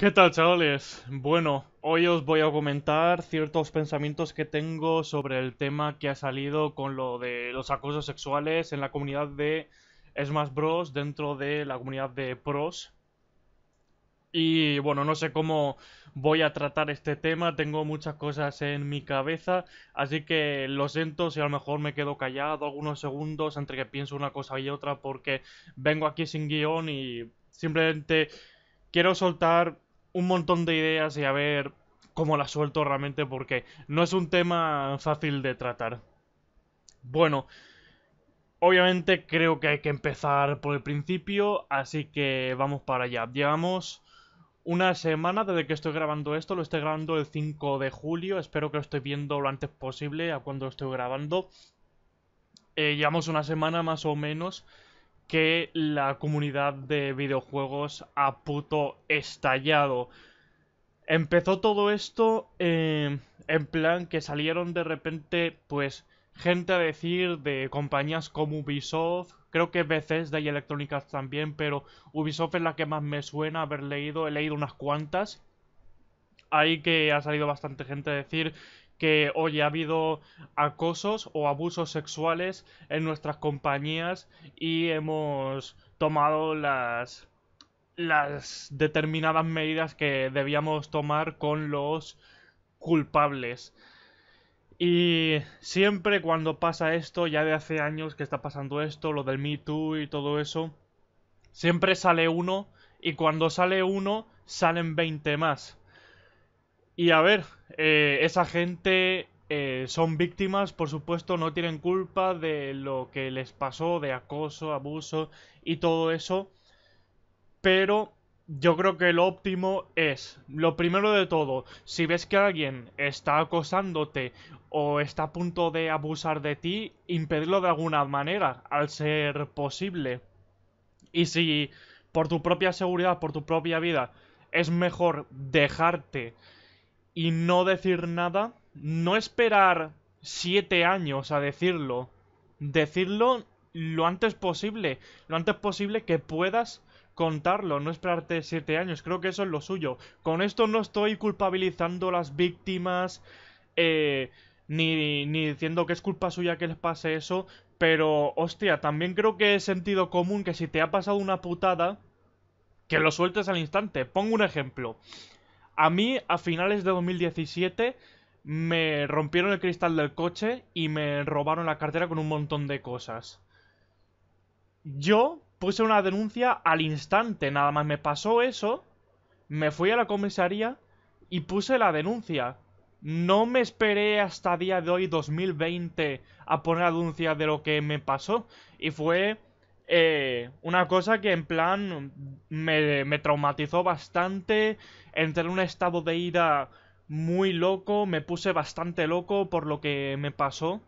¿Qué tal chavales? Bueno, hoy os voy a comentar ciertos pensamientos que tengo sobre el tema que ha salido con lo de los acosos sexuales en la comunidad de Smash Bros dentro de la comunidad de pros. Y bueno, no sé cómo voy a tratar este tema, tengo muchas cosas en mi cabeza, así que lo siento si a lo mejor me quedo callado algunos segundos entre que pienso una cosa y otra porque vengo aquí sin guión y simplemente quiero soltar un montón de ideas y a ver cómo las suelto realmente porque no es un tema fácil de tratar. Bueno, obviamente creo que hay que empezar por el principio, así que vamos para allá. Llevamos una semana desde que estoy grabando esto, lo estoy grabando el 5 de julio, espero que lo esté viendo lo antes posible a cuando lo estoy grabando. Eh, llevamos una semana más o menos que la comunidad de videojuegos ha puto estallado. Empezó todo esto em, en plan que salieron de repente, pues, gente a decir de compañías como Ubisoft, creo que veces de Electronic también, pero Ubisoft es la que más me suena haber leído, he leído unas cuantas. Ahí que ha salido bastante gente a decir que, hoy ha habido acosos o abusos sexuales en nuestras compañías y hemos tomado las, las determinadas medidas que debíamos tomar con los culpables. Y siempre cuando pasa esto, ya de hace años que está pasando esto, lo del Me y todo eso, siempre sale uno y cuando sale uno salen 20 más. Y a ver, eh, esa gente eh, son víctimas, por supuesto, no tienen culpa de lo que les pasó, de acoso, abuso y todo eso. Pero yo creo que lo óptimo es, lo primero de todo, si ves que alguien está acosándote o está a punto de abusar de ti, impedirlo de alguna manera, al ser posible. Y si por tu propia seguridad, por tu propia vida, es mejor dejarte y no decir nada, no esperar siete años a decirlo, decirlo lo antes posible, lo antes posible que puedas contarlo, no esperarte siete años, creo que eso es lo suyo. Con esto no estoy culpabilizando a las víctimas, eh, ni, ni diciendo que es culpa suya que les pase eso, pero hostia, también creo que es sentido común que si te ha pasado una putada, que lo sueltes al instante. Pongo un ejemplo. A mí, a finales de 2017, me rompieron el cristal del coche y me robaron la cartera con un montón de cosas. Yo puse una denuncia al instante, nada más me pasó eso, me fui a la comisaría y puse la denuncia. No me esperé hasta día de hoy, 2020, a poner la denuncia de lo que me pasó. Y fue eh, una cosa que en plan me, traumatizó bastante, entré en un estado de ira muy loco, me puse bastante loco por lo que me pasó.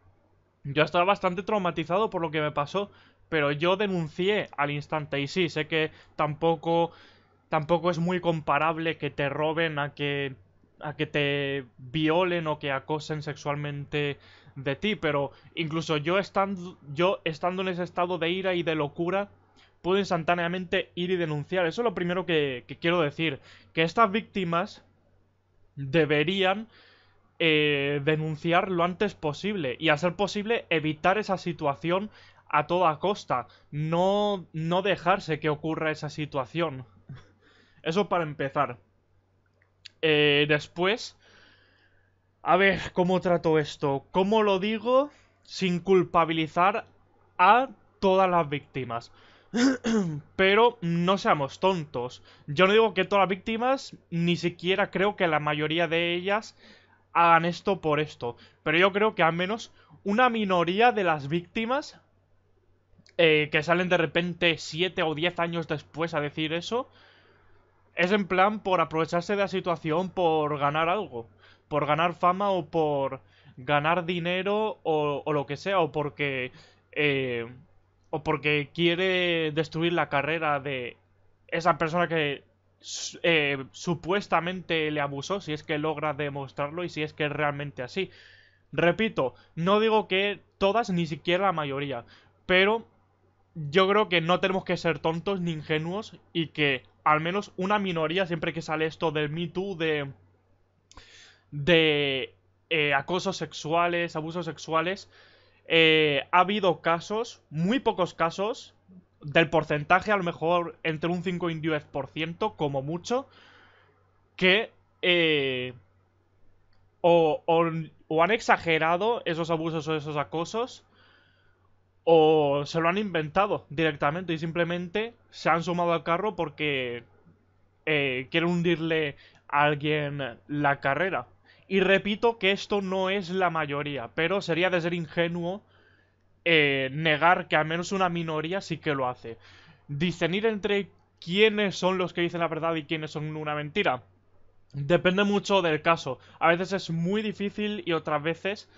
Yo estaba bastante traumatizado por lo que me pasó, pero yo denuncié al instante y sí, sé que tampoco tampoco es muy comparable que te roben a que a que te violen o que acosen sexualmente de ti, pero incluso yo estando, yo estando en ese estado de ira y de locura, puedo instantáneamente ir y denunciar. Eso es lo primero que, quiero decir, que estas víctimas deberían eh, denunciar lo antes posible y, a ser posible, evitar esa situación a toda costa, no, no dejarse que ocurra esa situación. Eso para empezar. Eh, después, a ver, ¿cómo trato esto? ¿Cómo lo digo sin culpabilizar a todas las víctimas? Pero no seamos tontos. Yo no digo que todas las víctimas, ni siquiera creo que la mayoría de ellas hagan esto por esto. Pero yo creo que al menos una minoría de las víctimas eh, que salen de repente 7 o 10 años después a decir eso, es en plan por aprovecharse de la situación, por ganar algo por ganar fama o por ganar dinero o, lo que sea, o porque... Eh, o porque quiere destruir la carrera de esa persona que eh, supuestamente le abusó, si es que logra demostrarlo y si es que es realmente así. Repito, no digo que todas, ni siquiera la mayoría, pero yo creo que no tenemos que ser tontos ni ingenuos y que al menos una minoría, siempre que sale esto del Me Too, de de eh, acosos sexuales, abusos sexuales, eh, ha habido casos, muy pocos casos, del porcentaje a lo mejor entre un 5 y un 10% como mucho, que eh, o, han exagerado esos abusos o esos acosos, o se lo han inventado directamente y simplemente se han sumado al carro porque quieren hundirle a alguien la carrera. Y repito que esto no es la mayoría, pero sería de ser ingenuo eh, negar que al menos una minoría sí que lo hace. Discernir entre quiénes son los que dicen la verdad y quiénes son una mentira. Depende mucho del caso. A veces es muy difícil y otras veces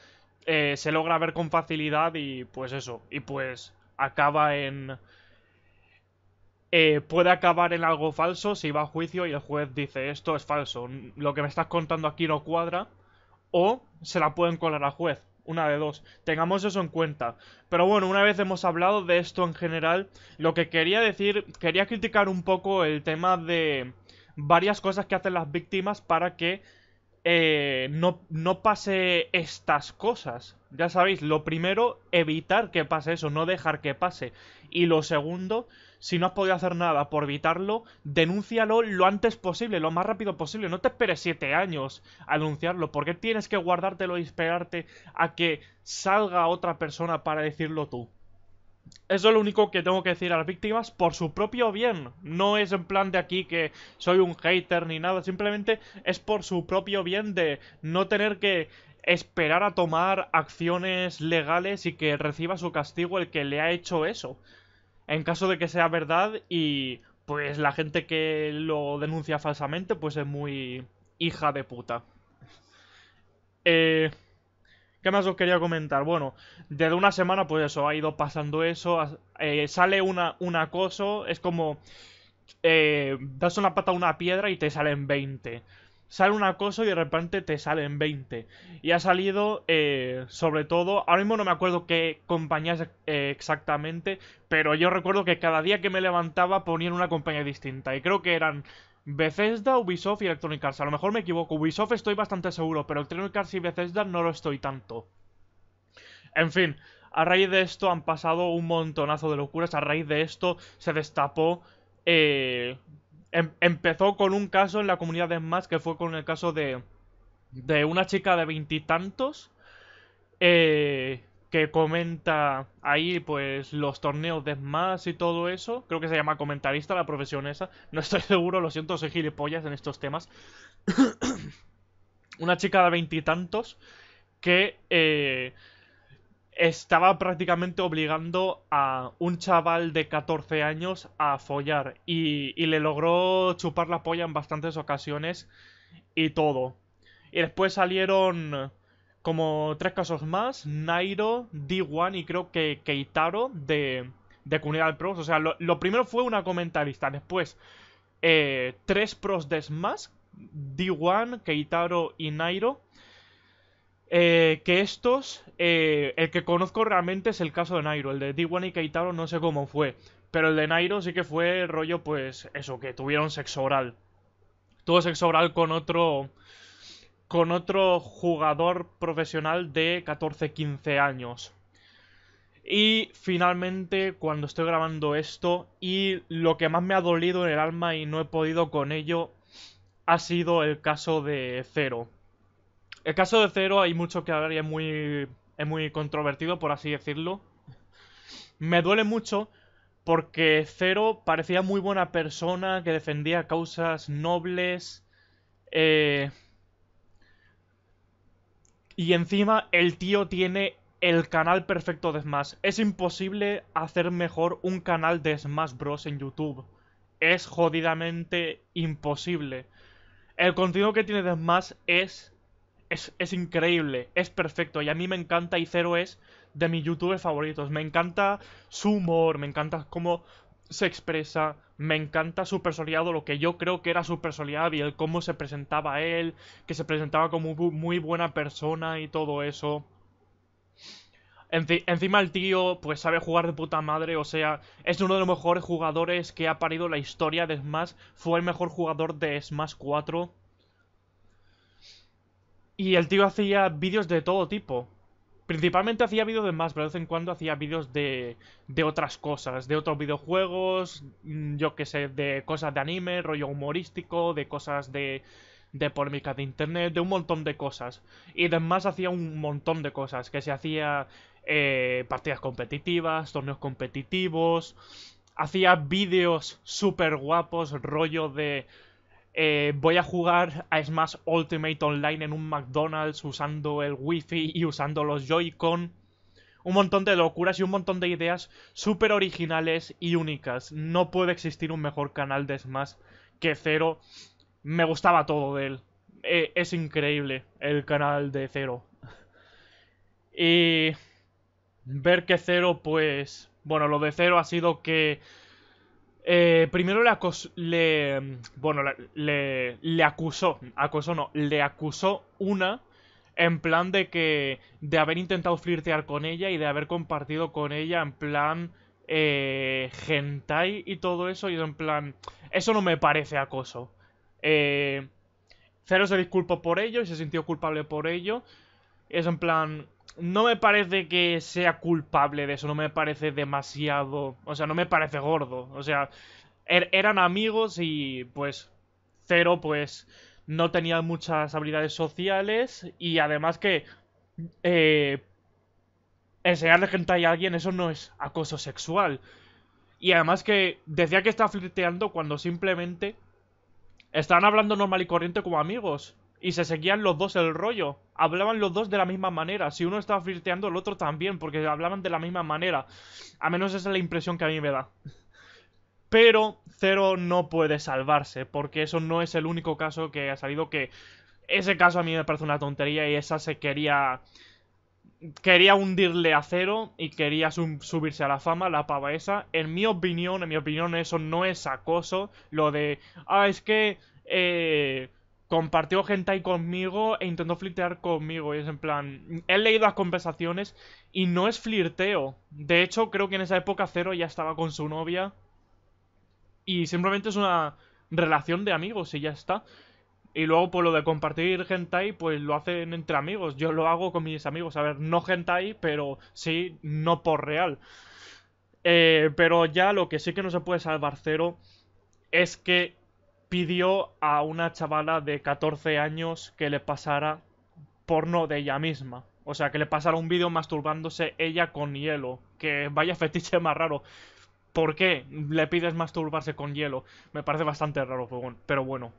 eh, se logra ver con facilidad y pues eso. Y pues acaba en eh, puede acabar en algo falso si va a juicio y el juez dice esto es falso, lo que me estás contando aquí no cuadra, o se la pueden colar al juez, una de dos. Tengamos eso en cuenta. Pero bueno, una vez hemos hablado de esto en general, lo que quería decir, quería criticar un poco el tema de varias cosas que hacen las víctimas para que eh, no, no pase estas cosas. Ya sabéis, lo primero, evitar que pase eso, no dejar que pase. Y lo segundo, si no has podido hacer nada por evitarlo, denúncialo lo antes posible, lo más rápido posible. No te esperes siete años a denunciarlo. porque tienes que guardártelo y esperarte a que salga otra persona para decirlo tú? Eso es lo único que tengo que decir a las víctimas por su propio bien. No es en plan de aquí que soy un hater ni nada. Simplemente es por su propio bien de no tener que esperar a tomar acciones legales y que reciba su castigo el que le ha hecho eso. En caso de que sea verdad y pues la gente que lo denuncia falsamente pues es muy hija de puta. Eh, ¿Qué más os quería comentar? Bueno, desde una semana, pues eso, ha ido pasando eso. Eh, sale un acoso, es como. Eh, das una pata a una piedra y te salen 20. Sale un acoso y de repente te salen 20. Y ha salido, eh, sobre todo, ahora mismo no me acuerdo qué compañías eh, exactamente, pero yo recuerdo que cada día que me levantaba ponían una compañía distinta. Y creo que eran Bethesda, Ubisoft y Electronic Arts. A lo mejor me equivoco. Ubisoft estoy bastante seguro, pero Electronic Arts y Bethesda no lo estoy tanto. En fin, a raíz de esto han pasado un montonazo de locuras. A raíz de esto se destapó. Eh, em, empezó con un caso en la comunidad de Smash que fue con el caso de. de una chica de veintitantos. Eh, que comenta ahí pues los torneos de Smash y todo eso. Creo que se llama comentarista la profesión esa. No estoy seguro, lo siento, soy gilipollas en estos temas. Una chica de veintitantos que eh, estaba prácticamente obligando a un chaval de 14 años a follar y, y le logró chupar la polla en bastantes ocasiones y todo. Y después salieron como tres casos más, Nairo, D1 y creo que Keitaro de, de Comunidad Pros. O sea, lo, lo, primero fue una comentarista, después eh, tres pros de Smash, D1, Keitaro y Nairo. Eh, que estos, eh, el que conozco realmente es el caso de Nairo, el de D1 y Keitaro no sé cómo fue, pero el de Nairo sí que fue rollo pues eso, que tuvieron sexo oral. Tuvo sexo oral con otro con otro jugador profesional de 14-15 años. Y finalmente, cuando estoy grabando esto, y lo que más me ha dolido en el alma y no he podido con ello, ha sido el caso de Cero. El caso de Cero hay mucho que hablar y es muy, es muy controvertido, por así decirlo. Me duele mucho porque Cero parecía muy buena persona, que defendía causas nobles, eh, y encima el tío tiene el canal perfecto de Smash. Es imposible hacer mejor un canal de Smash Bros en YouTube. Es jodidamente imposible. El contenido que tiene de Smash es, es, increíble, es perfecto. Y a mí me encanta y cero es de mis youtubers favoritos. Me encanta su humor, me encanta cómo se expresa, me encanta super lo que yo creo que era super y el cómo se presentaba él, que se presentaba como muy buena persona y todo eso. encima el tío pues sabe jugar de puta madre, o sea, es uno de los mejores jugadores que ha parido la historia de Smash, fue el mejor jugador de Smash 4. Y el tío hacía vídeos de todo tipo. Principalmente hacía vídeos de más, pero de vez en cuando hacía vídeos de, de otras cosas, de otros videojuegos, mm, yo que sé, de cosas de anime, rollo humorístico, de cosas de, de polémica de internet, de un montón de cosas. Y además hacía un montón de cosas, que se hacía eh, partidas competitivas, torneos competitivos, hacía vídeos súper guapos, rollo de eh, voy a jugar a Smash Ultimate Online en un McDonald's usando el Wi-Fi y usando los Joy-Con. Un montón de locuras y un montón de ideas súper originales y únicas. No puede existir un mejor canal de Smash que Cero. Me gustaba todo de él. Eh, es increíble el canal de Cero. y ver que Cero, pues... Bueno, lo de Cero ha sido que eh, primero le acusó, le, bueno, le, acusó, acoso no, le acusó una en plan de que, de haber intentado flirtear con ella y de haber compartido con ella en plan, eh, y todo eso y en plan, eso no me parece acoso. Eh, cero se disculpó por ello y se sintió culpable por ello. Es en plan, no me parece que sea culpable de eso, no me parece demasiado, o sea, no me parece gordo, o sea, er, eran amigos y pues cero pues no tenía muchas habilidades sociales y además que eh, enseñarle gente a alguien eso no es acoso sexual. Y además que decía que estaba flirteando cuando simplemente están hablando normal y corriente como amigos y se seguían los dos el rollo. Hablaban los dos de la misma manera. Si uno estaba flirteando, el otro también, porque hablaban de la misma manera. A menos esa es la impresión que a mí me da. Pero Cero no puede salvarse, porque eso no es el único caso que ha salido que... Ese caso a mí me parece una tontería y esa se quería... Quería hundirle a Cero y quería subirse a la fama, la pava esa. En mi opinión, en mi opinión eso no es acoso. Lo de... Ah, es que... Eh compartió hentai conmigo e intentó flirtear conmigo. Y es en plan, he leído las conversaciones y no es flirteo. De hecho, creo que en esa época Cero ya estaba con su novia. Y simplemente es una relación de amigos y ya está. Y luego, por pues, lo de compartir hentai, pues lo hacen entre amigos. Yo lo hago con mis amigos. A ver, no hentai, pero sí, no por real. Eh, pero ya lo que sí que no se puede salvar Cero es que pidió a una chavala de 14 años que le pasara porno de ella misma. O sea, que le pasara un vídeo masturbándose ella con hielo. Que vaya fetiche más raro. ¿Por qué le pides masturbarse con hielo? Me parece bastante raro, pero bueno.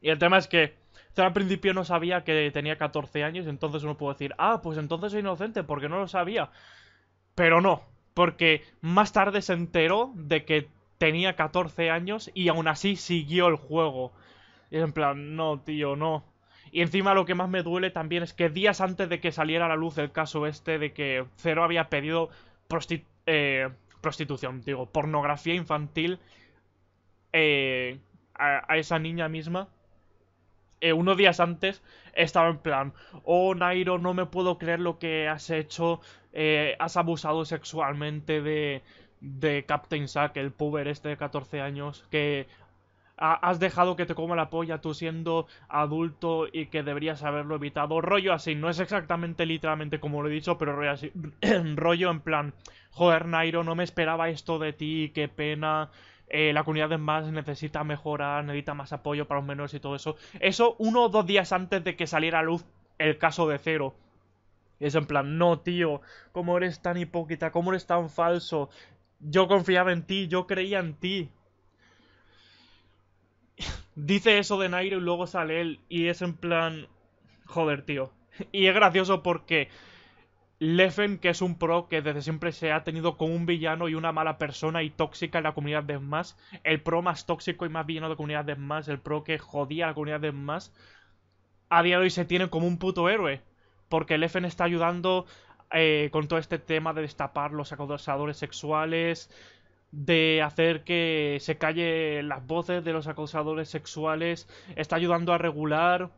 Y el tema es que al principio no sabía que tenía 14 años, entonces uno puede decir, ah, pues entonces soy inocente porque no lo sabía. Pero no, porque más tarde se enteró de que tenía 14 años y aún así siguió el juego. Y en plan, no, tío, no. Y encima lo que más me duele también es que días antes de que saliera a la luz el caso este de que Cero había pedido eh, prostitución, digo, pornografía infantil eh, a, esa niña misma. Eh, unos días antes estaba en plan, oh Nairo, no me puedo creer lo que has hecho, has abusado sexualmente de, de Captain Sack, el puber este de 14 años, que has dejado que te coma la polla tú siendo adulto y que deberías haberlo evitado. Rollo así, no es exactamente literalmente como lo he dicho, pero rollo así. rollo en plan, joder, Nairo, no me esperaba esto de ti, qué pena. Eh, la comunidad de más necesita mejorar, necesita más apoyo para los menores y todo eso. Eso uno o dos días antes de que saliera a luz el caso de Cero. Es en plan, no, tío, ¿cómo eres tan hipócrita? ¿Cómo eres tan falso? Yo confiaba en ti, yo creía en ti. Dice eso de Nairo y luego sale él. Y es en plan. Joder, tío. Y es gracioso porque. Leffen, que es un pro que desde siempre se ha tenido como un villano y una mala persona y tóxica en la comunidad de Smash, el pro más tóxico y más villano de la comunidad de Smash, el pro que jodía a la comunidad de Smash, a día de hoy se tiene como un puto héroe. Porque Leffen está ayudando eh, con todo este tema de destapar los acosadores sexuales, de hacer que se calle las voces de los acosadores sexuales, está ayudando a regular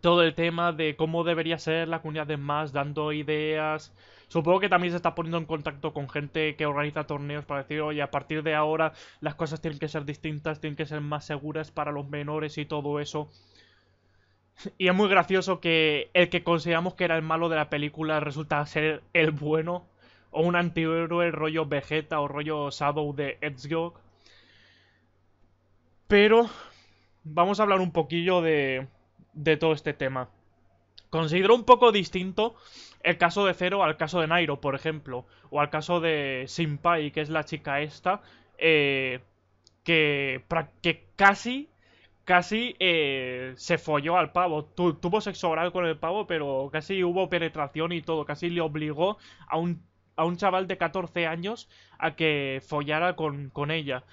todo el tema de cómo debería ser la comunidad de más, dando ideas. Supongo que también se está poniendo en contacto con gente que organiza torneos para decir, oye, a partir de ahora las cosas tienen que ser distintas, tienen que ser más seguras para los menores y todo eso. Y es muy gracioso que el que consideramos que era el malo de la película resulta ser el bueno. O un antihéroe rollo Vegeta o rollo Shadow de Ezio Pero vamos a hablar un poquillo de, de todo este tema. Considero un poco distinto el caso de Zero al caso de Nairo, por ejemplo. O al caso de Simpai, que es la chica esta. Eh, que, que casi casi eh, se folló al pavo. tuvo sexo oral con el pavo, pero casi hubo penetración y todo. Casi le obligó a un, a un chaval de 14 años a que follara con, con ella.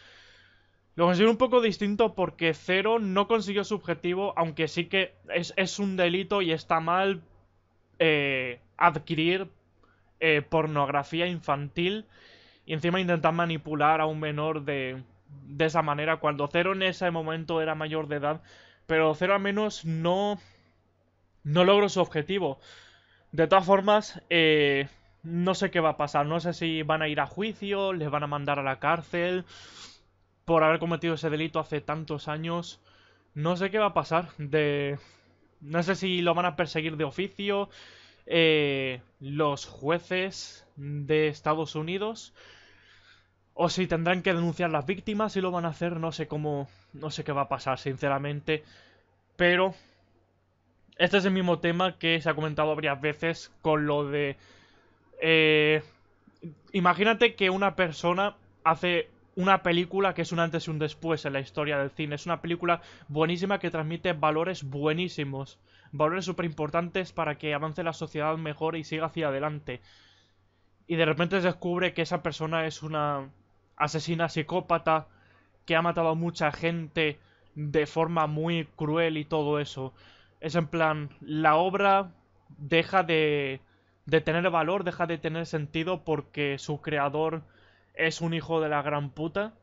Lo considero un poco distinto porque Cero no consiguió su objetivo, aunque sí que es, un delito y está mal eh, adquirir eh, pornografía infantil y encima intentar manipular a un menor de, de esa manera cuando cero en ese momento era mayor de edad, pero cero a menos no, no logró su objetivo. De todas formas, eh, no sé qué va a pasar, no sé si van a ir a juicio, les van a mandar a la cárcel por haber cometido ese delito hace tantos años. No sé qué va a pasar. De... No sé si lo van a perseguir de oficio. Eh, los jueces de Estados Unidos. O si tendrán que denunciar las víctimas y lo van a hacer, no sé cómo, no sé qué va a pasar, sinceramente. Pero este es el mismo tema que se ha comentado varias veces con lo de... Eh, imagínate que una persona hace una película que es un antes y un después en la historia del cine. Es una película buenísima que transmite valores buenísimos. Valores súper importantes para que avance la sociedad mejor y siga hacia adelante. Y de repente se descubre que esa persona es una asesina psicópata que ha matado a mucha gente de forma muy cruel y todo eso. Es en plan, la obra deja de, de tener valor, deja de tener sentido porque su creador es un hijo de la gran puta.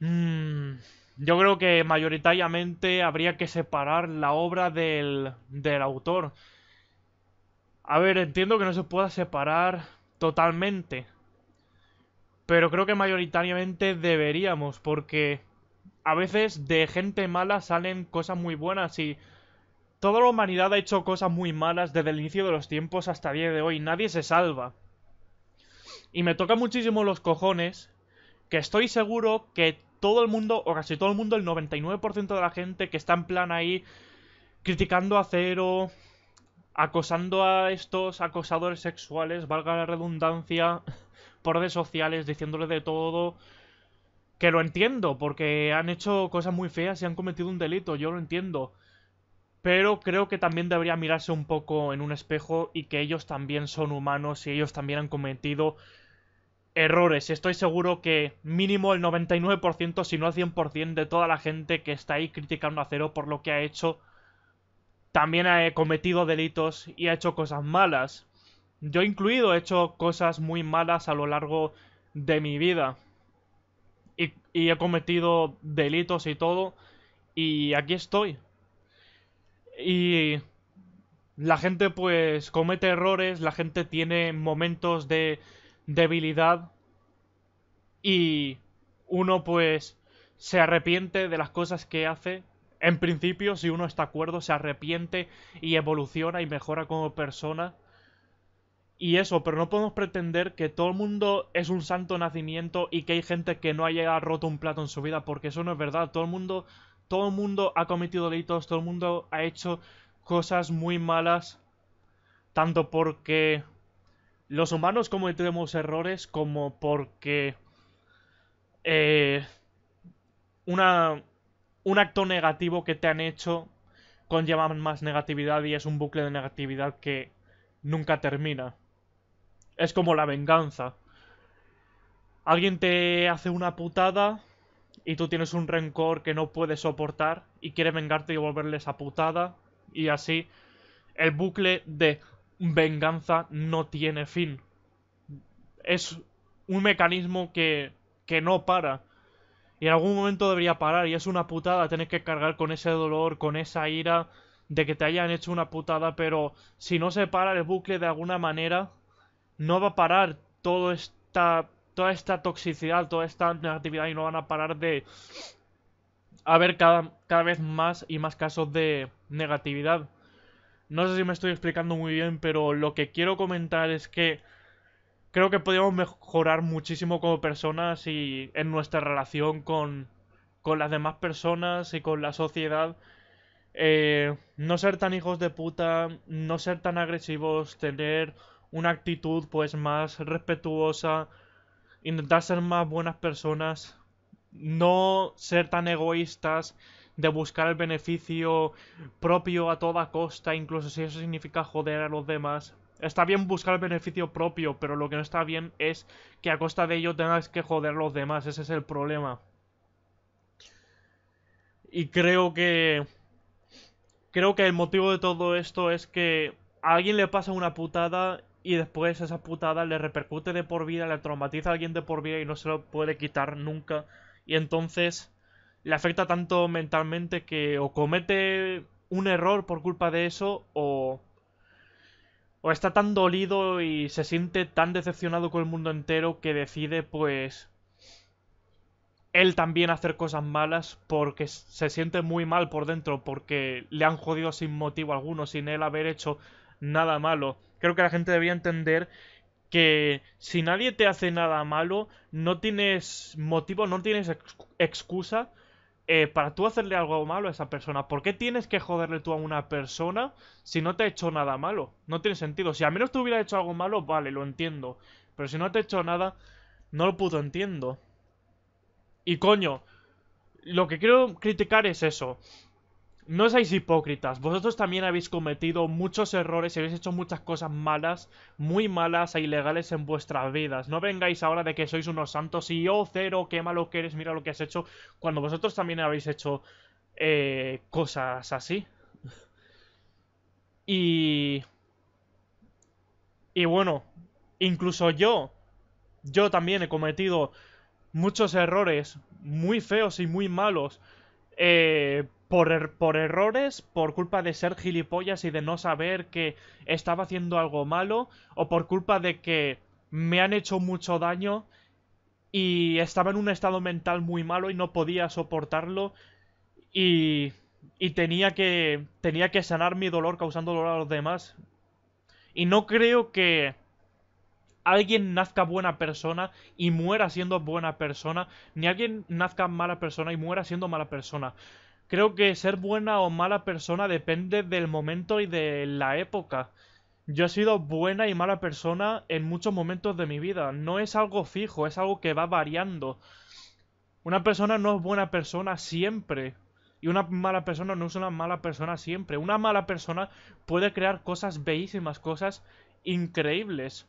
Mm, yo creo que mayoritariamente habría que separar la obra del, del autor. A ver, entiendo que no se pueda separar totalmente, pero creo que mayoritariamente deberíamos, porque a veces de gente mala salen cosas muy buenas y toda la humanidad ha hecho cosas muy malas desde el inicio de los tiempos hasta el día de hoy, nadie se salva. Y me toca muchísimo los cojones que estoy seguro que todo el mundo, o casi todo el mundo, el 99% de la gente que está en plan ahí criticando a Cero, acosando a estos acosadores sexuales, valga la redundancia, por redes sociales diciéndole de todo. Que lo entiendo, porque han hecho cosas muy feas y han cometido un delito, yo lo entiendo. Pero creo que también debería mirarse un poco en un espejo y que ellos también son humanos y ellos también han cometido errores. Estoy seguro que mínimo el 99%, si no el 100% de toda la gente que está ahí criticando a Cero por lo que ha hecho, también ha cometido delitos y ha hecho cosas malas. Yo incluido he hecho cosas muy malas a lo largo de mi vida. Y, he cometido delitos y todo. Y aquí estoy. Y la gente pues comete errores, la gente tiene momentos de debilidad y uno pues se arrepiente de las cosas que hace. En principio, si uno está acuerdo, se arrepiente y evoluciona y mejora como persona y eso, pero no podemos pretender que todo el mundo es un santo nacimiento y que hay gente que no haya roto un plato en su vida, porque eso no es verdad. Todo el mundo, todo el mundo ha cometido delitos, todo el mundo ha hecho cosas muy malas, tanto porque los humanos cometemos errores como porque eh, un acto negativo que te han hecho conlleva más negatividad y es un bucle de negatividad que nunca termina. Es como la venganza. Alguien te hace una putada y tú tienes un rencor que no puedes soportar y quiere vengarte y volverle esa putada. Y así el bucle de venganza no tiene fin. Es un mecanismo que, que no para. Y en algún momento debería parar. Y es una putada tener que cargar con ese dolor, con esa ira de que te hayan hecho una putada. Pero si no se para el bucle de alguna manera, no va a parar todo esta, toda esta toxicidad, toda esta negatividad y no van a parar de haber cada, cada vez más y más casos de negatividad. No sé si me estoy explicando muy bien, pero lo que quiero comentar es que creo que podemos mejorar muchísimo como personas y en nuestra relación con, con las demás personas y con la sociedad. Eh, no ser tan hijos de puta, no ser tan agresivos, tener una actitud pues más respetuosa, intentar ser más buenas personas, no ser tan egoístas de buscar el beneficio propio a toda costa, incluso si eso significa joder a los demás. Está bien buscar el beneficio propio, pero lo que no está bien es que a costa de ello tengas que joder a los demás, ese es el problema. Y creo que... Creo que el motivo de todo esto es que a alguien le pasa una putada y después esa putada le repercute de por vida, le traumatiza a alguien de por vida y no se lo puede quitar nunca. Y entonces le afecta tanto mentalmente que o comete un error por culpa de eso o o está tan dolido y se siente tan decepcionado con el mundo entero que decide pues él también hacer cosas malas porque se siente muy mal por dentro porque le han jodido sin motivo alguno, sin él haber hecho nada malo creo que la gente debería entender que si nadie te hace nada malo, no tienes motivo, no tienes excusa eh, para tú hacerle algo malo a esa persona. ¿Por qué tienes que joderle tú a una persona si no te ha hecho nada malo? No tiene sentido. Si al menos te hubiera hecho algo malo, vale, lo entiendo. Pero si no te ha hecho nada, no lo pudo entiendo. Y coño, lo que quiero criticar es eso. No seáis hipócritas, vosotros también habéis cometido muchos errores y habéis hecho muchas cosas malas, muy malas e ilegales en vuestras vidas. No vengáis ahora de que sois unos santos y yo oh, cero, qué malo que eres, mira lo que has hecho, cuando vosotros también habéis hecho eh, cosas así. Y... Y bueno, incluso yo, yo también he cometido muchos errores muy feos y muy malos. Eh, Er-, por, errores, por culpa de ser gilipollas y de no saber que estaba haciendo algo malo, o por culpa de que me han hecho mucho daño y estaba en un estado mental muy malo y no podía soportarlo y, y tenía, que, tenía que sanar mi dolor causando dolor a los demás. Y no creo que alguien nazca buena persona y muera siendo buena persona, ni alguien nazca mala persona y muera siendo mala persona. Creo que ser buena o mala persona depende del momento y de la época. Yo he sido buena y mala persona en muchos momentos de mi vida. No es algo fijo, es algo que va variando. Una persona no es buena persona siempre. Y una mala persona no es una mala persona siempre. Una mala persona puede crear cosas bellísimas, cosas increíbles.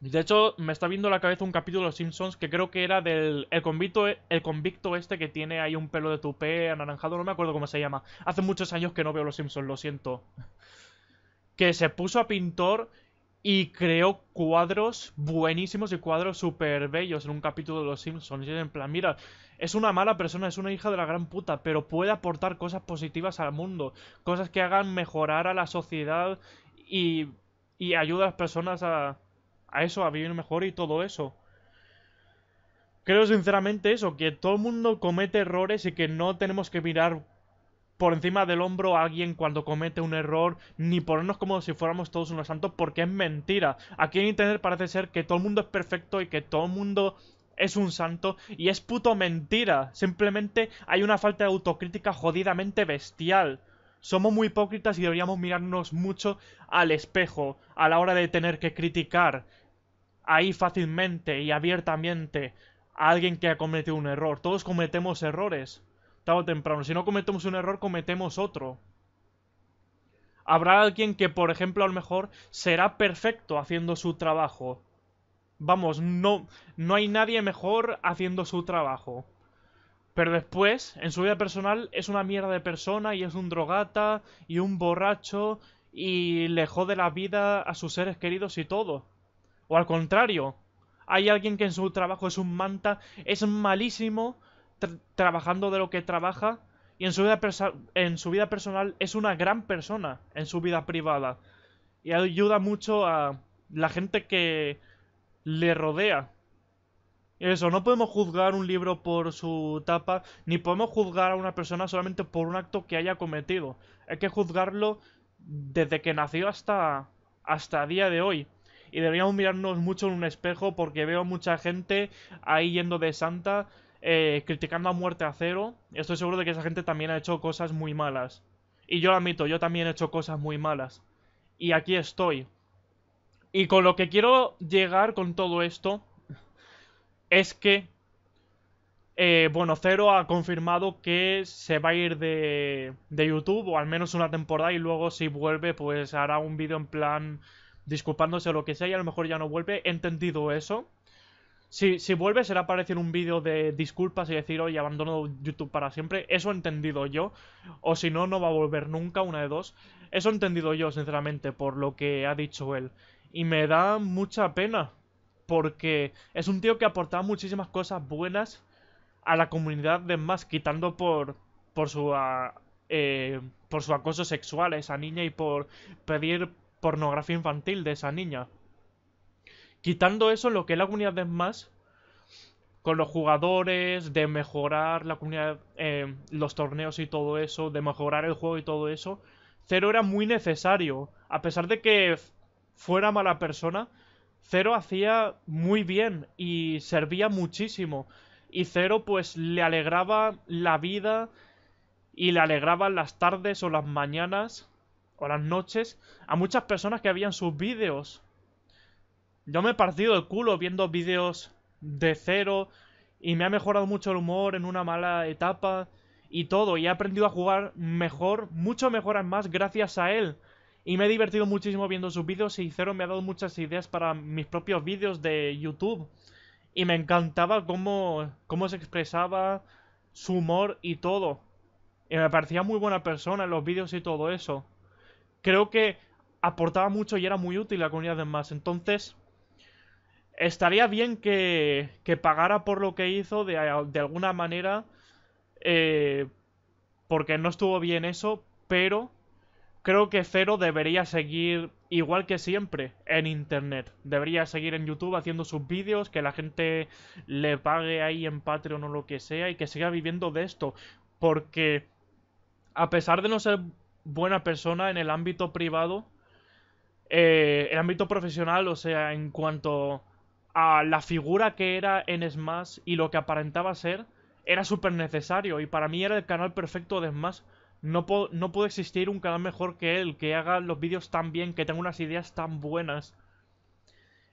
De hecho, me está viendo la cabeza un capítulo de Los Simpsons que creo que era del el convicto, e, el convicto este que tiene ahí un pelo de tupé anaranjado, no me acuerdo cómo se llama. Hace muchos años que no veo Los Simpsons, lo siento. Que se puso a pintor y creó cuadros buenísimos y cuadros súper bellos en un capítulo de Los Simpsons. Y en plan, mira, es una mala persona, es una hija de la gran puta, pero puede aportar cosas positivas al mundo. Cosas que hagan mejorar a la sociedad y, y ayuda a las personas a, a eso, a vivir mejor y todo eso. Creo sinceramente eso, que todo el mundo comete errores y que no tenemos que mirar por encima del hombro a alguien cuando comete un error, ni ponernos como si fuéramos todos unos santos, porque es mentira. Aquí en Internet parece ser que todo el mundo es perfecto y que todo el mundo es un santo, y es puto mentira. Simplemente hay una falta de autocrítica jodidamente bestial somos muy hipócritas y deberíamos mirarnos mucho al espejo a la hora de tener que criticar ahí fácilmente y abiertamente a alguien que ha cometido un error. Todos cometemos errores, tarde o temprano. Si no cometemos un error, cometemos otro. Habrá alguien que, por ejemplo, a lo mejor será perfecto haciendo su trabajo. Vamos, no, no hay nadie mejor haciendo su trabajo. Pero después, en su vida personal, es una mierda de persona y es un drogata y un borracho y le jode la vida a sus seres queridos y todo. O al contrario, hay alguien que en su trabajo es un manta, es malísimo trabajando de lo que trabaja y en su, vida en su vida personal es una gran persona en su vida privada. Y ayuda mucho a la gente que le rodea eso, no podemos juzgar un libro por su tapa, ni podemos juzgar a una persona solamente por un acto que haya cometido. Hay que juzgarlo desde que nació hasta, hasta día de hoy. Y deberíamos mirarnos mucho en un espejo porque veo mucha gente ahí yendo de santa, eh, criticando a muerte a cero. Estoy seguro de que esa gente también ha hecho cosas muy malas. Y yo lo admito, yo también he hecho cosas muy malas. Y aquí estoy. Y con lo que quiero llegar con todo esto es que eh, bueno, Cero ha confirmado que se va a ir de, YouTube, o al menos una temporada, y luego si vuelve, pues hará un vídeo en plan disculpándose o lo que sea, y a lo mejor ya no vuelve. He entendido eso. Si, si vuelve, será aparecer un vídeo de disculpas y decir, hoy abandono YouTube para siempre. Eso he entendido yo. O si no, no va a volver nunca, una de dos. Eso he entendido yo, sinceramente, por lo que ha dicho él. Y me da mucha pena porque es un tío que aportaba muchísimas cosas buenas a la comunidad de más, quitando por, por su... Eh, por su acoso sexual a esa niña y por pedir pornografía infantil de esa niña. Quitando eso, lo que es la comunidad de más con los jugadores, de mejorar la comunidad, eh, los torneos y todo eso, de mejorar el juego y todo eso, Cero era muy necesario. A pesar de que fuera mala persona, Cero hacía muy bien y servía muchísimo. Y Cero pues le alegraba la vida y le alegraban las tardes o las mañanas o las noches a muchas personas que habían sus vídeos. Yo me he partido el culo viendo vídeos de cero y me ha mejorado mucho el humor en una mala etapa y todo y he aprendido a jugar mejor, mucho mejor más gracias a él. Y me he divertido muchísimo viendo sus vídeos y hicieron me ha dado muchas ideas para mis propios vídeos de YouTube. Y me encantaba cómo, cómo se expresaba su humor y todo. Y me parecía muy buena persona en los vídeos y todo eso. Creo que aportaba mucho y era muy útil la comunidad de más. Entonces, estaría bien que, que pagara por lo que hizo de, de alguna manera. Eh, porque no estuvo bien eso, pero creo que Cero debería seguir igual que siempre en Internet. Debería seguir en YouTube haciendo sus vídeos, que la gente le pague ahí en Patreon o lo que sea y que siga viviendo de esto. Porque a pesar de no ser buena persona en el ámbito privado, En eh, el ámbito profesional, o sea, en cuanto a la figura que era en Smash y lo que aparentaba ser, era súper necesario y para mí era el canal perfecto de Smash no, no puede existir un canal mejor que él, que haga los vídeos tan bien, que tenga unas ideas tan buenas.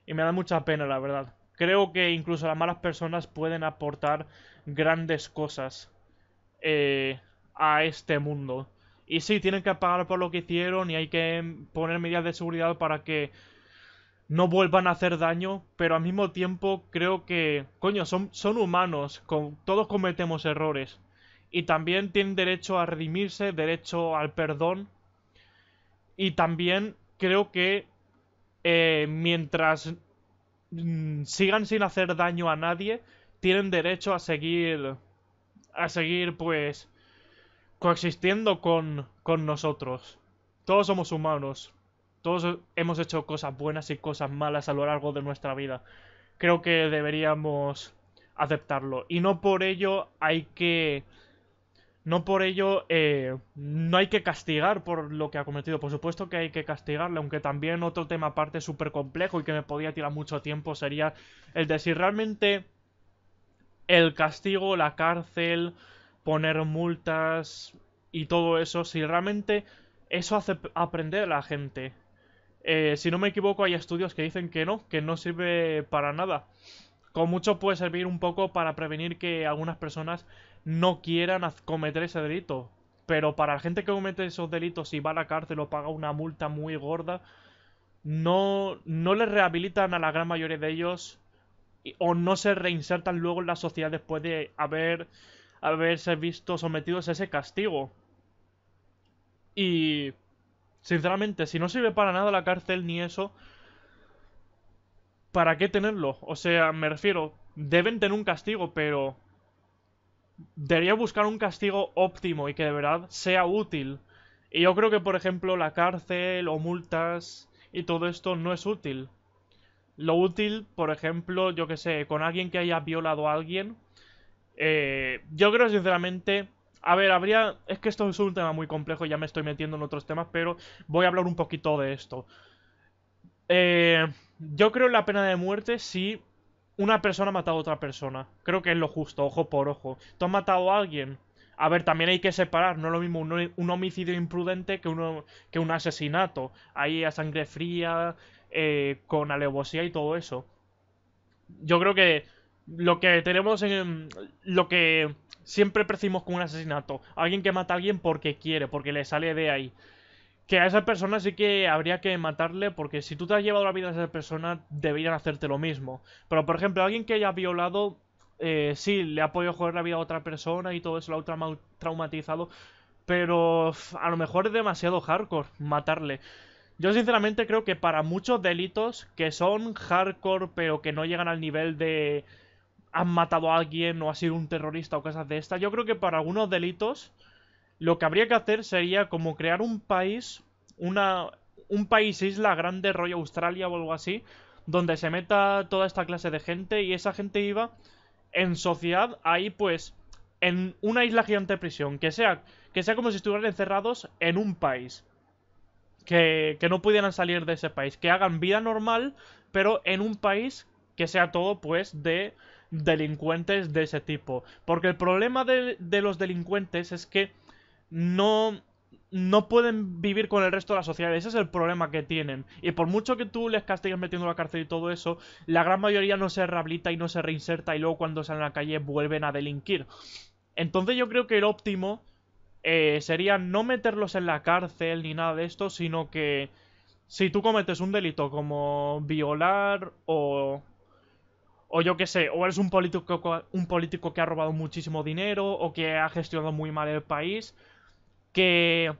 Y me da mucha pena, la verdad. Creo que incluso las malas personas pueden aportar grandes cosas eh, a este mundo. Y sí, tienen que pagar por lo que hicieron y hay que poner medidas de seguridad para que no vuelvan a hacer daño, pero al mismo tiempo creo que, coño, son, son humanos, con, todos cometemos errores y también tienen derecho a redimirse, derecho al perdón. Y también creo que eh, mientras mm, sigan sin hacer daño a nadie, tienen derecho a seguir, a seguir pues coexistiendo con, con nosotros. Todos somos humanos. Todos hemos hecho cosas buenas y cosas malas a lo largo de nuestra vida. Creo que deberíamos aceptarlo. Y no por ello hay que no por ello eh, no hay que castigar por lo que ha cometido. Por supuesto que hay que castigarle, aunque también otro tema aparte súper complejo y que me podía tirar mucho tiempo sería el de si realmente el castigo, la cárcel, poner multas y todo eso, si realmente eso hace aprender a la gente. Eh, si no me equivoco, hay estudios que dicen que no, que no sirve para nada. Con mucho puede servir un poco para prevenir que algunas personas no quieran cometer ese delito. Pero para la gente que comete esos delitos y va a la cárcel o paga una multa muy gorda, no, no les rehabilitan a la gran mayoría de ellos o no se reinsertan luego en la sociedad después de haber, haberse visto sometidos a ese castigo. Y, sinceramente, si no sirve para nada la cárcel ni eso, ¿para qué tenerlo? O sea, me refiero, deben tener un castigo, pero debería buscar un castigo óptimo y que de verdad sea útil. Y yo creo que, por ejemplo, la cárcel o multas y todo esto no es útil. Lo útil, por ejemplo, yo que sé, con alguien que haya violado a alguien. Eh, yo creo, sinceramente, a ver, habría. Es que esto es un tema muy complejo, ya me estoy metiendo en otros temas, pero voy a hablar un poquito de esto. Eh, yo creo la pena de muerte sí una persona ha matado a otra persona. Creo que es lo justo, ojo por ojo. Tú has matado a alguien. A ver, también hay que separar, no es lo mismo un, homicidio imprudente que, uno, que un asesinato. Ahí a sangre fría, eh, con alevosía y todo eso. Yo creo que lo que tenemos en. Lo que siempre percibimos con un asesinato: alguien que mata a alguien porque quiere, porque le sale de ahí que a esa persona sí que habría que matarle porque si tú te has llevado la vida a esa persona deberían hacerte lo mismo. Pero por ejemplo, alguien que haya violado, eh, sí, le ha podido joder la vida a otra persona y todo eso lo ha traumatizado, pero a lo mejor es demasiado hardcore matarle. Yo sinceramente creo que para muchos delitos que son hardcore pero que no llegan al nivel de han matado a alguien o ha sido un terrorista o cosas de estas, yo creo que para algunos delitos lo que habría que hacer sería como crear un país, una, un país isla grande, rollo Australia o algo así, donde se meta toda esta clase de gente y esa gente iba en sociedad ahí pues en una isla gigante prisión, que sea, que sea como si estuvieran encerrados en un país. Que, que no pudieran salir de ese país, que hagan vida normal, pero en un país que sea todo pues de delincuentes de ese tipo. Porque el problema de los delincuentes es que no, no pueden vivir con el resto de la sociedad. Ese es el problema que tienen. Y por mucho que tú les castigues metiendo a la cárcel y todo eso, la gran mayoría no se rehabilita y no se reinserta y luego cuando salen a la calle vuelven a delinquir. Entonces yo creo que el óptimo eh, sería no meterlos en la cárcel ni nada de esto, sino que si tú cometes un delito como violar o o yo qué sé, o eres un político, un político que ha robado muchísimo dinero o que ha gestionado muy mal el país, que,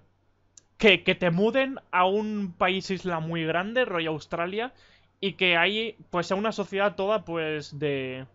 que, te muden a un país isla muy grande, Royal Australia, y que hay pues a una sociedad toda pues de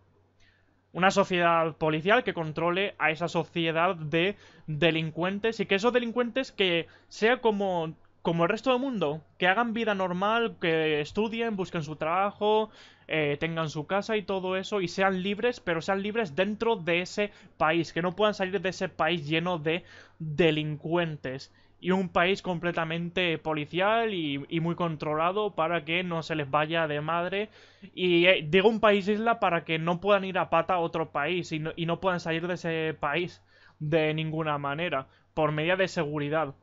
una sociedad policial que controle a esa sociedad de delincuentes y que esos delincuentes que sea como como el resto del mundo, que hagan vida normal, que estudien, busquen su trabajo, eh, tengan su casa y todo eso y sean libres, pero sean libres dentro de ese país, que no puedan salir de ese país lleno de delincuentes y un país completamente policial y, muy controlado para que no se les vaya de madre. Y eh, digo un país isla para que no puedan ir a pata a otro país y no, y no puedan salir de ese país de ninguna manera, por medida de seguridad.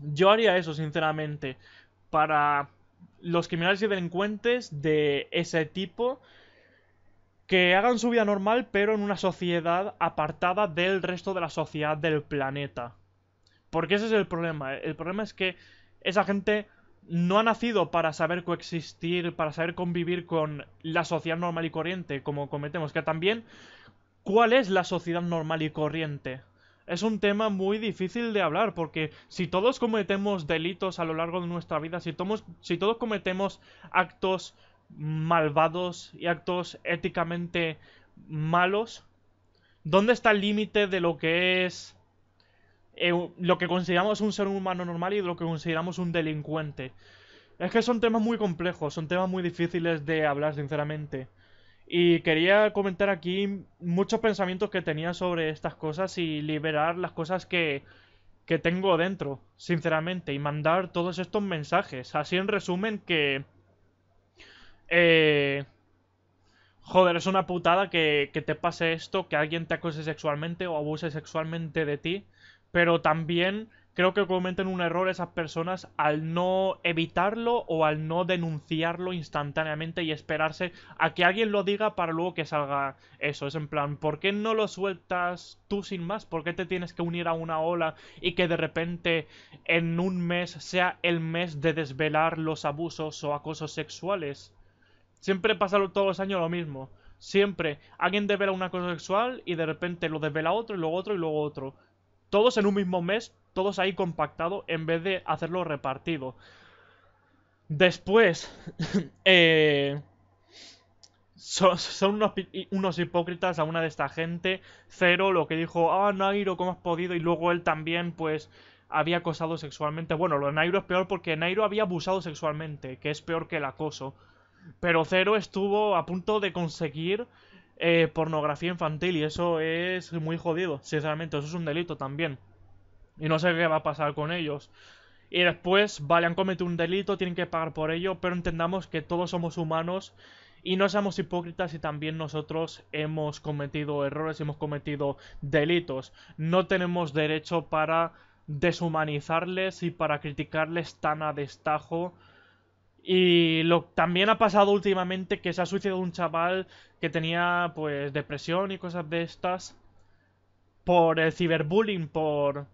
Yo haría eso, sinceramente, para los criminales y delincuentes de ese tipo que hagan su vida normal pero en una sociedad apartada del resto de la sociedad del planeta. Porque ese es el problema. ¿eh? El problema es que esa gente no ha nacido para saber coexistir, para saber convivir con la sociedad normal y corriente, como cometemos. Que también, ¿cuál es la sociedad normal y corriente? es un tema muy difícil de hablar porque si todos cometemos delitos a lo largo de nuestra vida, si, todos cometemos actos malvados y actos éticamente malos, ¿dónde está el límite de lo que es eh, lo que consideramos un ser humano normal y de lo que consideramos un delincuente? Es que son temas muy complejos, son temas muy difíciles de hablar, sinceramente. Y quería comentar aquí muchos pensamientos que tenía sobre estas cosas y liberar las cosas que, que tengo dentro, sinceramente, y mandar todos estos mensajes. Así en resumen que... Eh, joder, es una putada que, que te pase esto, que alguien te acose sexualmente o abuse sexualmente de ti, pero también creo que cometen un error esas personas al no evitarlo o al no denunciarlo instantáneamente y esperarse a que alguien lo diga para luego que salga eso. Es en plan, ¿por qué no lo sueltas tú sin más? ¿Por qué te tienes que unir a una ola y que de repente en un mes sea el mes de desvelar los abusos o acosos sexuales? Siempre pasa todos los años lo mismo. Siempre alguien desvela una cosa sexual y de repente lo desvela otro y luego otro y luego otro todos en un mismo mes, todos ahí compactados, en vez de hacerlo repartido. Después, eh, son, unos, hipócritas a una de esta gente. Cero, lo que dijo, ah, Nairo, ¿cómo has podido? Y luego él también, pues, había acosado sexualmente. Bueno, lo de Nairo es peor porque Nairo había abusado sexualmente, que es peor que el acoso. Pero Cero estuvo a punto de conseguir eh, pornografía infantil y eso es muy jodido, sinceramente, eso es un delito también. Y no sé qué va a pasar con ellos. Y después, vale, han cometido un delito, tienen que pagar por ello, pero entendamos que todos somos humanos y no seamos hipócritas y también nosotros hemos cometido errores, hemos cometido delitos. No tenemos derecho para deshumanizarles y para criticarles tan a destajo y lo, también ha pasado últimamente que se ha suicidado un chaval que tenía pues depresión y cosas de estas por el ciberbullying, por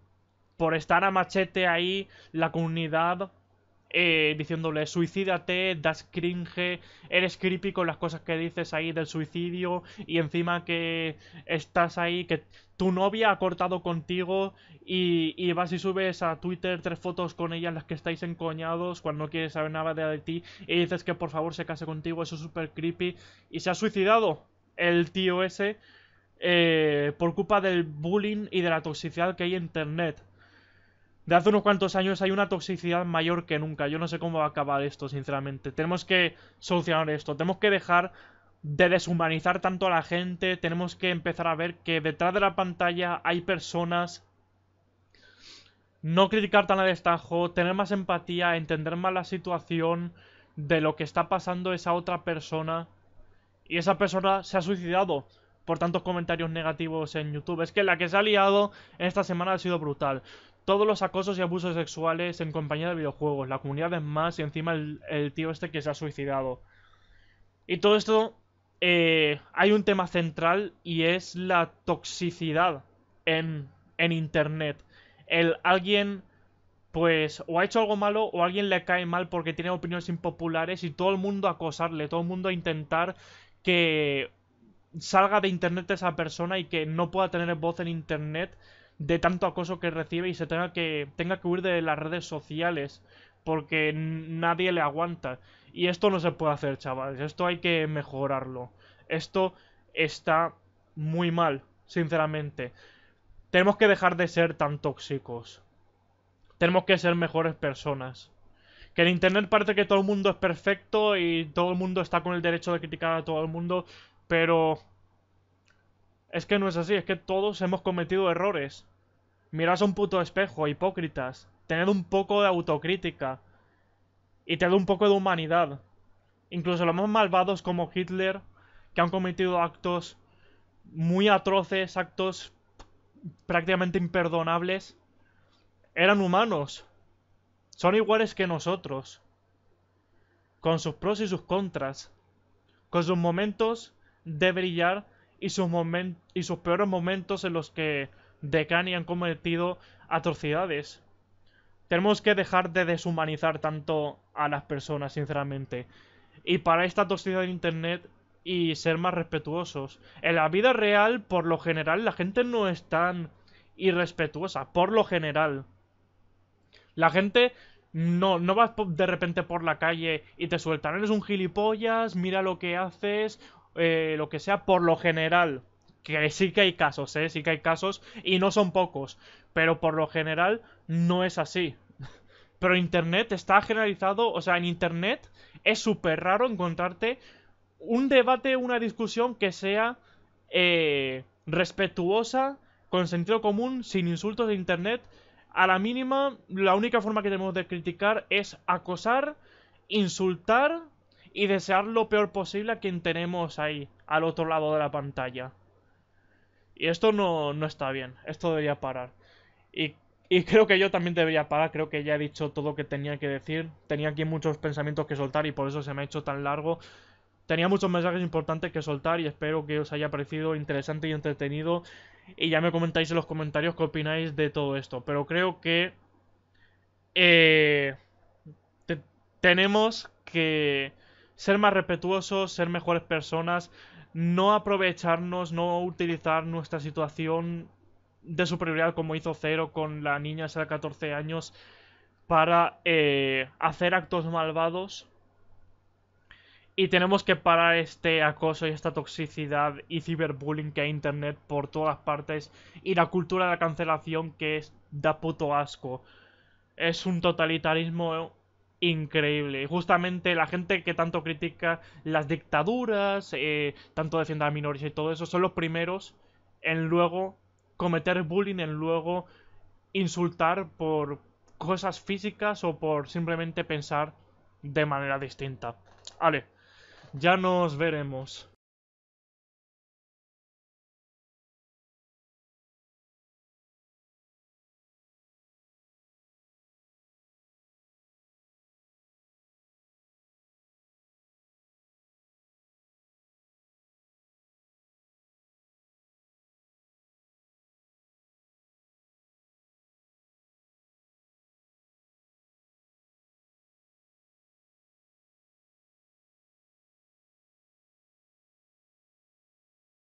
estar a machete ahí la comunidad eh, diciéndole suicídate, das cringe, eres creepy con las cosas que dices ahí del suicidio y encima que estás ahí, que tu novia ha cortado contigo y, vas y subes a Twitter tres fotos con ella en las que estáis encoñados cuando no quiere saber nada de, ti y dices que por favor se case contigo, eso es súper creepy y se ha suicidado el tío ese eh, por culpa del bullying y de la toxicidad que hay en internet de hace unos cuantos años hay una toxicidad mayor que nunca. Yo no sé cómo va a acabar esto, sinceramente. Tenemos que solucionar esto. Tenemos que dejar de deshumanizar tanto a la gente. Tenemos que empezar a ver que detrás de la pantalla hay personas. No criticar tan al destajo, tener más empatía, entender más la situación de lo que está pasando esa otra persona. Y esa persona se ha suicidado por tantos comentarios negativos en YouTube. Es que la que se ha liado esta semana ha sido brutal todos los acosos y abusos sexuales en compañía de videojuegos, la comunidad es más y encima el, tío este que se ha suicidado. Y todo esto eh, hay un tema central y es la toxicidad en, en Internet. El alguien, pues, o ha hecho algo malo o alguien le cae mal porque tiene opiniones impopulares y todo el mundo acosarle, todo el mundo a intentar que salga de Internet esa persona y que no pueda tener voz en Internet de tanto acoso que recibe y se tenga que, tenga que huir de las redes sociales porque nadie le aguanta. Y esto no se puede hacer, chavales. Esto hay que mejorarlo. Esto está muy mal, sinceramente. Tenemos que dejar de ser tan tóxicos. Tenemos que ser mejores personas. Que en Internet parece que todo el mundo es perfecto y todo el mundo está con el derecho de criticar a todo el mundo, pero es que no es así, es que todos hemos cometido errores. Mirarse a un puto espejo, hipócritas. Tened un poco de autocrítica. Y tened un poco de humanidad. Incluso los más malvados como Hitler, que han cometido actos muy atroces, actos prácticamente imperdonables, eran humanos. Son iguales que nosotros. Con sus pros y sus contras. Con sus momentos de brillar y sus, peores momentos en los que Decani han cometido atrocidades. Tenemos que dejar de deshumanizar tanto a las personas, sinceramente. Y para esta atrocidad de Internet y ser más respetuosos. En la vida real, por lo general, la gente no es tan irrespetuosa, por lo general. La gente no, no vas de repente por la calle y te sueltan, eres un gilipollas, mira lo que haces, eh, lo que sea, por lo general, que sí que hay casos, ¿eh? sí que hay casos, y no son pocos, pero por lo general no es así. Pero Internet está generalizado, o sea, en Internet es súper raro encontrarte un debate, una discusión que sea eh, respetuosa, con sentido común, sin insultos de Internet. A la mínima, la única forma que tenemos de criticar es acosar, insultar y desear lo peor posible a quien tenemos ahí, al otro lado de la pantalla. Y esto no, no está bien, esto debería parar. Y, creo que yo también debería parar, creo que ya he dicho todo lo que tenía que decir. Tenía aquí muchos pensamientos que soltar y por eso se me ha hecho tan largo. Tenía muchos mensajes importantes que soltar y espero que os haya parecido interesante y entretenido. Y ya me comentáis en los comentarios qué opináis de todo esto. Pero creo que... Eh, tenemos que ser más respetuosos, ser mejores personas, no aprovecharnos, no utilizar nuestra situación de superioridad como hizo Cero con la niña de 14 años para eh, hacer actos malvados. Y tenemos que parar este acoso y esta toxicidad y ciberbullying que hay en internet por todas partes y la cultura de la cancelación que es da puto asco. Es un totalitarismo increíble. Y justamente la gente que tanto critica las dictaduras, eh, tanto defiende a minorías y todo eso, son los primeros en luego cometer bullying, en luego insultar por cosas físicas o por simplemente pensar de manera distinta. Vale, ya nos veremos.